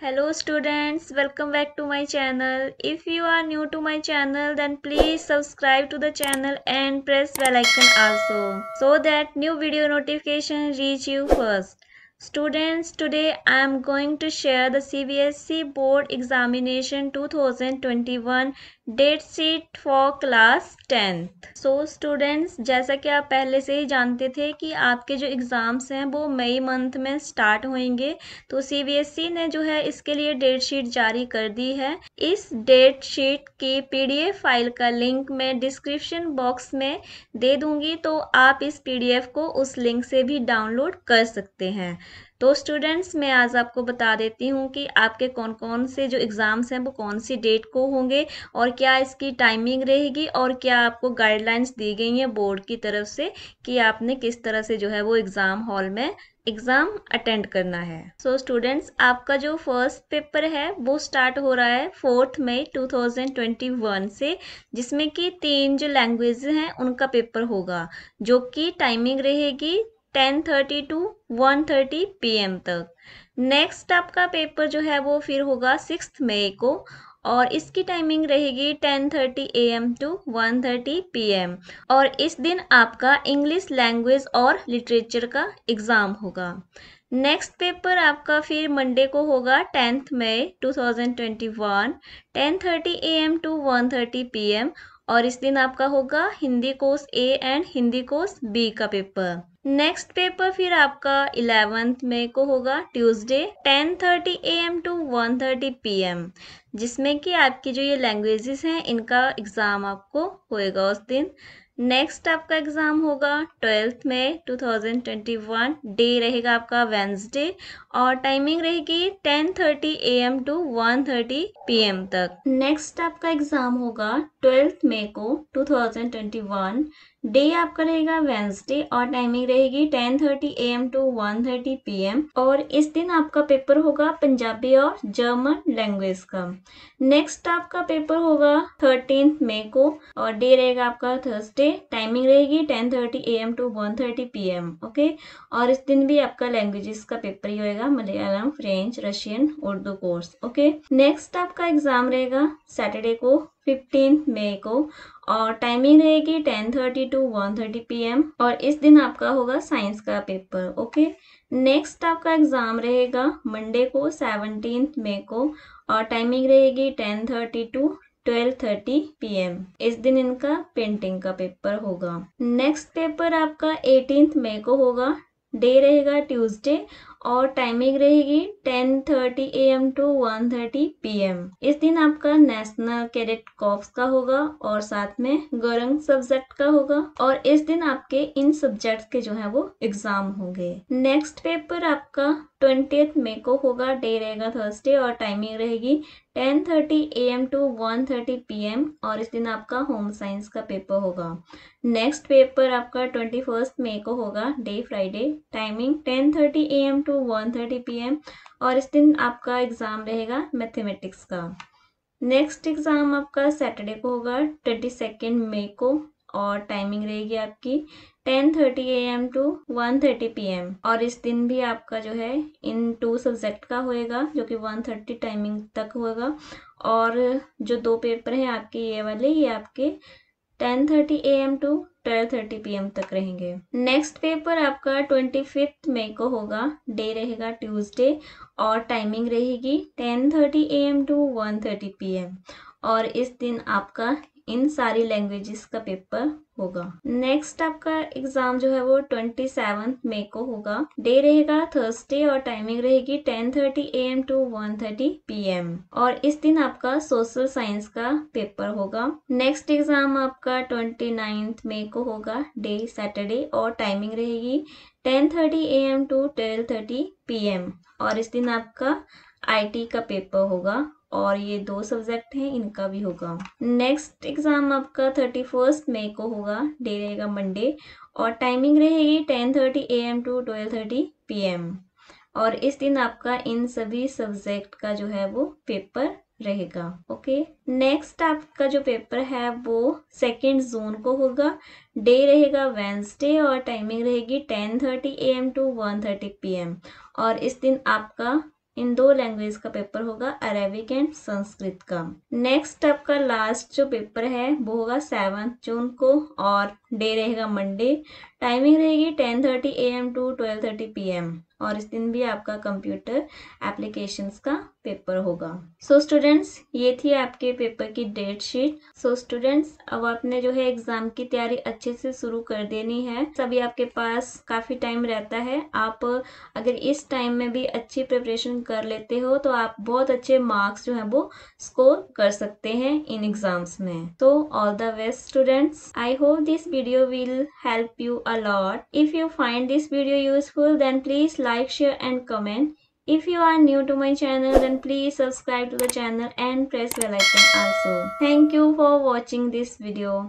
hello students welcome back to my channel if you are new to my channel then please subscribe to the channel and press bell icon also so that new video notification reach you first students I am going to share the C B S E board examination two thousand twenty one date sheet for class tenth so students जैसा कि आप पहले से ही जानते थे कि आपके जो एग्ज़ाम्स हैं वो मई मंथ में स्टार्ट होंगे तो सी बी एस सीबीएसई ने जो है इसके लिए डेट शीट जारी कर दी है इस डेट शीट की पी डी एफ फाइल का लिंक मैं डिस्क्रिप्शन बॉक्स में दे दूँगी तो आप इस पी डी एफ को उस लिंक से भी डाउनलोड कर सकते हैं तो स्टूडेंट्स मैं आज आपको बता देती हूँ कि आपके कौन कौन से जो एग्ज़ाम्स हैं वो कौन सी डेट को होंगे और क्या इसकी टाइमिंग रहेगी और क्या आपको गाइडलाइंस दी गई हैं बोर्ड की तरफ से कि आपने किस तरह से जो है वो एग्ज़ाम हॉल में एग्ज़ाम अटेंड करना है सो so, स्टूडेंट्स आपका जो फर्स्ट पेपर है वो स्टार्ट हो रहा है फोर्थ मई 2021 से जिसमें कि तीन जो लैंग्वेज हैं उनका पेपर होगा जो कि टाइमिंग रहेगी ten thirty to one thirty P तक नेक्स्ट आपका पेपर जो है वो फिर होगा सिक्स मई को और इसकी टाइमिंग रहेगी 10:30 thirty A M to one thirty PM और इस दिन आपका इंग्लिश लैंग्वेज और लिटरेचर का एग्ज़ाम होगा नेक्स्ट पेपर आपका फिर मंडे को होगा टेंथ मई 2021 10:30 एम टू 1:30 पीएम और इस दिन आपका होगा Hindi course A and Hindi course B का पेपर नेक्स्ट पेपर फिर आपका इलेवेंथ मे को होगा Tuesday 10:30 M to P M जिसमें कि आपकी जो ये लैंग्वेजेस हैं इनका एग्ज़ाम आपको होएगा उस दिन नेक्स्ट आपका एग्ज़ाम होगा ट्वेल्थ ट्वेंटी 2021 डे रहेगा आपका वेंसडे और टाइमिंग रहेगी 10:30 एम टू पी एम तक नेक्स्ट आपका एग्ज़ाम होगा ट्वेल्थ मई को 2021 डे आपका रहेगा वेंसडे और टाइमिंग रहेगी ten thirty A M to one thirty P M और इस दिन आपका पेपर होगा पंजाबी और जर्मन लैंग्वेज का नेक्स्ट आपका पेपर होगा थर्टीन मे को और डे रहेगा आपका थर्सडे टाइमिंग रहेगी ten thirty A M to one thirty P M okay और इस दिन भी आपका लैंग्वेजेस का पेपर ही होगा Malayalam French Russian Urdu course okay next आपका एग्जाम रहेगा सैटरडे को फिफ्टीन मई को और टाइमिंग रहेगी ten thirty to one thirty P M और इस दिन आपका होगा साइंस का पेपर ओके नेक्स्ट आपका एग्ज़ाम रहेगा मंडे को सेवनटीन मे को और टाइमिंग रहेगी ten thirty to twelve thirty P M इस दिन इनका पेंटिंग का पेपर होगा नेक्स्ट पेपर आपका एटीन मे को होगा डे रहेगा ट्यूसडे और टाइमिंग रहेगी 10:30 एम टू 1:30 पीएम इस दिन आपका नेशनल कैडेट कॉप्स का होगा और साथ में गोरंग सब्जेक्ट का होगा और इस दिन आपके इन सब्जेक्ट के जो है वो एग्जाम होंगे नेक्स्ट पेपर आपका ट्वेंटी मे को होगा डे रहेगा थर्सडे और टाइमिंग रहेगी 10:30 एम टू 1:30 एम और इस दिन आपका होम साइंस का पेपर होगा नेक्स्ट पेपर आपका फर्स्ट मई को होगा day Friday timing 10:30 M to one thirty P M और इस दिन आपका एग्ज़ाम रहेगा मैथमेटिक्स का नेक्स्ट एग्ज़ाम आपका सैटरडे को होगा ट्वेंटी सेकेंड मई को और टाइमिंग रहेगी आपकी ten thirty A M to one thirty P M और इस दिन भी आपका जो है इन टू सब्जेक्ट का होएगा जो कि वन थर्टी टाइमिंग तक होगा और जो दो पेपर हैं आपके ये वाले ये आपके ten thirty A M to twelve P M तक रहेंगे नेक्स्ट पेपर आपका ट्वेंटी फिफ्थ मई को होगा डे रहेगा ट्यूसडे और टाइमिंग रहेगी ten thirty A M to one P M और इस दिन आपका इन सारी लैंग्वेजेस का पेपर होगा नेक्स्ट आपका एग्जाम जो है वो ट्वेंटी सेवन मे को होगा डे रहेगा थर्सडे और टाइमिंग रहेगी ten thirty A M to one thirty P M और इस दिन आपका सोशल साइंस का पेपर होगा नेक्स्ट एग्जाम आपका ट्वेंटी नाइन्थ मे को होगा डे सैटरडे और टाइमिंग रहेगी ten thirty A M to twelve thirty P M और इस दिन आपका टी का पेपर होगा और ये दो सब्जेक्ट हैं इनका भी होगा नेक्स्ट एग्ज़ाम आपका थर्टी फर्स्ट मई को होगा डे रहेगा मंडे और टाइमिंग रहेगी ten thirty A M to twelve thirty P M और इस दिन आपका इन सभी सब्जेक्ट का जो है वो पेपर रहेगा ओके नेक्स्ट आपका जो पेपर है वो सेकेंड जोन को होगा डे रहेगा वेंसडे और टाइमिंग रहेगी ten thirty A M to one thirty P M और इस दिन आपका इन दो लैंग्वेज का पेपर होगा अरेबिक एंड संस्कृत का नेक्स्ट आपका लास्ट जो पेपर है वो होगा सेवन जून को और डे रहेगा मंडे टाइमिंग रहेगी ten thirty A M to twelve thirty P M और इस दिन भी आपका कंप्यूटर एप्लीकेशंस का पेपर होगा सो so स्टूडेंट्स ये थी आपके पेपर की डेट शीट सो स्टूडेंट्स अब आपने जो है एग्जाम की तैयारी अच्छे से शुरू कर देनी है सभी आपके पास काफ़ी टाइम रहता है आप अगर इस टाइम में भी अच्छी प्रिपरेशन कर लेते हो तो आप बहुत अच्छे मार्क्स जो है वो स्कोर कर सकते हैं इन एग्जाम्स में तो all the best students I hope this video will help you a lot if you find this video useful then please like share and comment if you are new to my channel then please subscribe to the channel and press bell icon also thank you for watching this video